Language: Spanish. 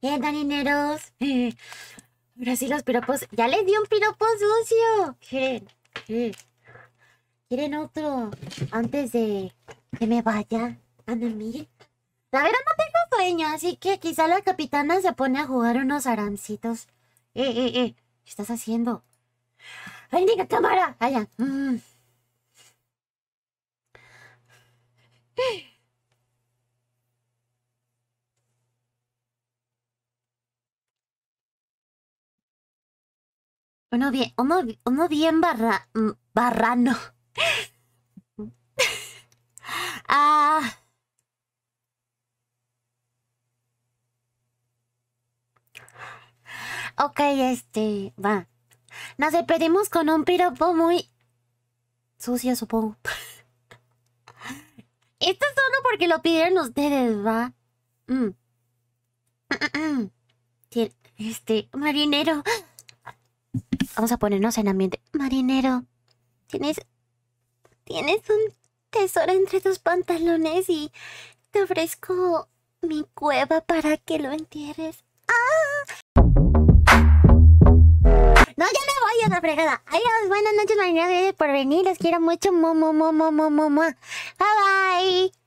¿Qué ¿Eh, tan dineros? ¿Eh? Ahora sí los piropos. Ya les di un piropo sucio. Quieren, quieren otro antes de que me vaya a dormir. La verdad no tengo sueño, así que quizá la capitana se pone a jugar unos arancitos. Eh, eh, eh. ¿Qué estás haciendo? ¡Ay, cámara! Allá. Mm. Uno bien, uno, bien barra, mm, barrano. ah. Ok, este, va. Nos despedimos con un piropo muy sucio, supongo. Esto es solo porque lo pidieron ustedes, ¿va? Mm. Este, marinero. Vamos a ponernos en ambiente. Marinero, tienes. Tienes un tesoro entre tus pantalones y te ofrezco mi cueva para que lo entierres. ¡Ah! No, ya me voy a la fregada. Adiós, buenas noches, marinero. Gracias por venir. Los quiero mucho. Mo, mo, mo, mo, mo, mo. Bye bye.